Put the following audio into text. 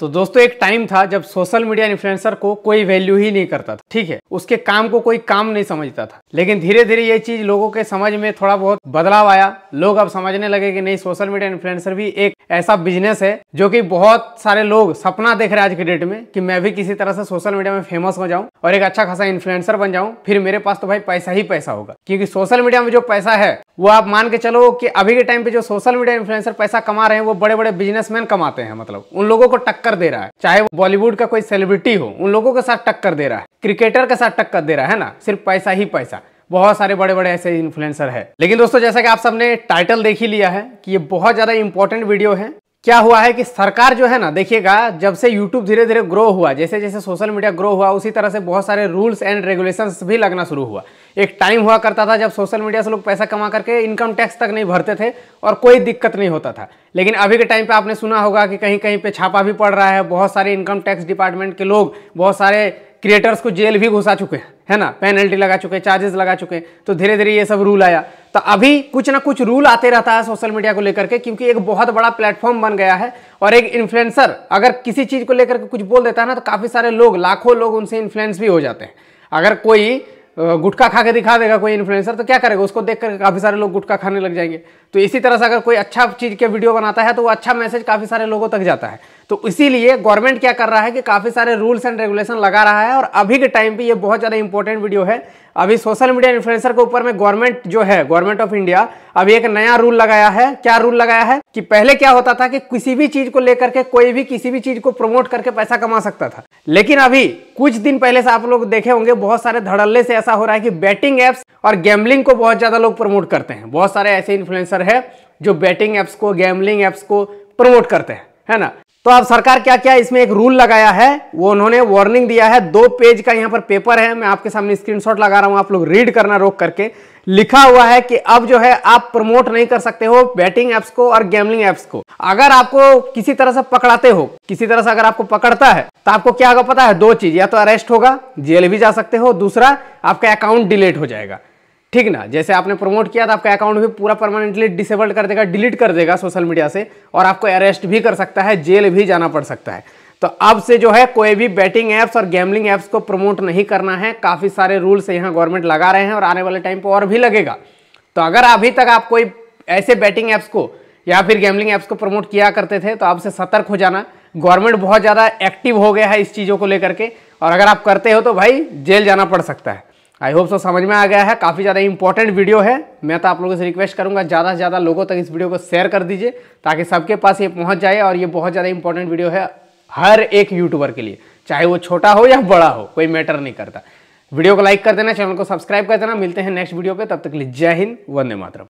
तो दोस्तों एक टाइम था जब सोशल मीडिया इन्फ्लुएंसर को कोई वैल्यू ही नहीं करता था ठीक है उसके काम को कोई काम नहीं समझता था लेकिन धीरे धीरे ये चीज लोगों के समझ में थोड़ा बहुत बदलाव आया लोग अब समझने लगे कि नहीं सोशल मीडिया इन्फ्लुएंसर भी एक ऐसा बिजनेस है जो कि बहुत सारे लोग सपना देख रहे हैं आज के डेट में कि मैं भी किसी तरह से सोशल मीडिया में फेमस हो जाऊं और एक अच्छा खासा इन्फ्लुएंसर बन जाऊं फिर मेरे पास तो भाई पैसा ही पैसा होगा क्योंकि सोशल मीडिया में जो पैसा है वो आप मान के चलो कि अभी के टाइम पे जो सोशल मीडिया इन्फ्लुएंसर पैसा कमा रहे हैं वो बड़े बड़े बिजनेसमैन कमाते हैं मतलब उन लोगों को टक्कर दे रहा है चाहे वो बॉलीवुड का कोई सेलिब्रिटी हो उन लोगों के साथ टक्कर दे रहा है क्रिकेटर के साथ टक्कर दे रहा है ना सिर्फ पैसा ही पैसा बहुत सारे बड़े बड़े ऐसे इन्फ्लुएंसर है लेकिन दोस्तों जैसा कि आप सबने टाइटल देख ही लिया है कि ये बहुत ज़्यादा इंपॉर्टेंट वीडियो है क्या हुआ है कि सरकार जो है ना देखिएगा जब से YouTube धीरे धीरे ग्रो हुआ जैसे जैसे सोशल मीडिया ग्रो हुआ उसी तरह से बहुत सारे रूल्स एंड रेगुलेशंस भी लगना शुरू हुआ एक टाइम हुआ करता था जब सोशल मीडिया से लोग पैसा कमा करके इनकम टैक्स तक नहीं भरते थे और कोई दिक्कत नहीं होता था लेकिन अभी के टाइम पर आपने सुना होगा कि कहीं कहीं पर छापा भी पड़ रहा है बहुत सारे इनकम टैक्स डिपार्टमेंट के लोग बहुत सारे क्रिएटर्स को जेल भी घुसा चुके हैं है ना पेनल्टी लगा चुके हैं चार्जेस लगा चुके हैं तो धीरे धीरे ये सब रूल आया तो अभी कुछ ना कुछ रूल आते रहता है सोशल मीडिया को लेकर के क्योंकि एक बहुत बड़ा प्लेटफॉर्म बन गया है और एक इन्फ्लुएंसर अगर किसी चीज़ को लेकर के कुछ बोल देता है ना तो काफ़ी सारे लोग लाखों लोग उनसे इन्फ्लुएंस भी हो जाते हैं अगर कोई गुटखा खा के दिखा देगा कोई इन्फ्लुएंसर तो क्या करेगा उसको देख कर काफ़ी सारे लोग गुटखा खाने लग जाएंगे तो इसी तरह से अगर कोई अच्छा चीज़ के वीडियो बनाता है तो वो अच्छा मैसेज काफ़ी सारे लोगों तक जाता है तो इसीलिए गवर्नमेंट क्या कर रहा है कि काफ़ी सारे रूल्स एंड रेगुलेशन लगा रहा है और अभी के टाइम पर ये बहुत ज़्यादा इंपॉर्टेंट वीडियो है अभी सोशल मीडिया इन्फ्लुएंसर के ऊपर में गवर्नमेंट जो है गवर्नमेंट ऑफ इंडिया अभी एक नया रूल लगाया है क्या रूल लगाया है कि पहले क्या होता था कि किसी भी चीज़ को लेकर के कोई भी किसी भी चीज़ को प्रमोट करके पैसा कमा सकता था लेकिन अभी कुछ दिन पहले से आप लोग देखे होंगे बहुत सारे धड़ल्ले से ऐसा हो रहा है कि बैटिंग ऐप्स और गैमलिंग को बहुत ज़्यादा लोग प्रमोट करते हैं बहुत सारे ऐसे इन्फ्लुएंसर है जो बैटिंग ऐप्स को गैमलिंग ऐप्स को प्रमोट करते हैं है ना तो अब सरकार क्या क्या इसमें एक रूल लगाया है वो उन्होंने वार्निंग दिया है दो पेज का यहाँ पर पेपर है मैं आपके सामने स्क्रीनशॉट लगा रहा हूँ आप लोग रीड करना रोक करके लिखा हुआ है कि अब जो है आप प्रमोट नहीं कर सकते हो बैटिंग एप्स को और गेमलिंग एप्स को अगर आपको किसी तरह से पकड़ाते हो किसी तरह से अगर आपको पकड़ता है तो आपको क्या होगा पता है दो चीज या तो अरेस्ट होगा जेल भी जा सकते हो दूसरा आपका अकाउंट डिलीट हो जाएगा ठीक ना जैसे आपने प्रमोट किया तो आपका अकाउंट भी पूरा परमानेंटली डिसेबल्ड कर देगा डिलीट कर देगा सोशल मीडिया से और आपको अरेस्ट भी कर सकता है जेल भी जाना पड़ सकता है तो अब से जो है कोई भी बैटिंग ऐप्स और गैमलिंग ऐप्स को प्रमोट नहीं करना है काफ़ी सारे रूल्स यहाँ गवर्नमेंट लगा रहे हैं और आने वाले टाइम पर और भी लगेगा तो अगर अभी तक आप कोई ऐसे बैटिंग ऐप्स को या फिर गैमलिंग ऐप्स को प्रमोट किया करते थे तो आपसे सतर्क हो जाना गवर्नमेंट बहुत ज़्यादा एक्टिव हो गया है इस चीज़ों को लेकर के और अगर आप करते हो तो भाई जेल जाना पड़ सकता है आई होप सो समझ में आ गया है काफ़ी ज़्यादा इंपॉर्टेंट वीडियो है मैं तो आप लोगों से रिक्वेस्ट करूँगा ज़्यादा से ज़्यादा लोगों तक इस वीडियो को शेयर कर दीजिए ताकि सबके पास ये पहुँच जाए और ये बहुत ज़्यादा इंपॉर्टेंट वीडियो है हर एक यूट्यूबर के लिए चाहे वो छोटा हो या बड़ा हो कोई मैटर नहीं करता वीडियो को लाइक कर देना चैनल को सब्सक्राइब कर देना मिलते हैं नेक्स्ट वीडियो पर तब तक के लिए जय हिंद वंदे मातरम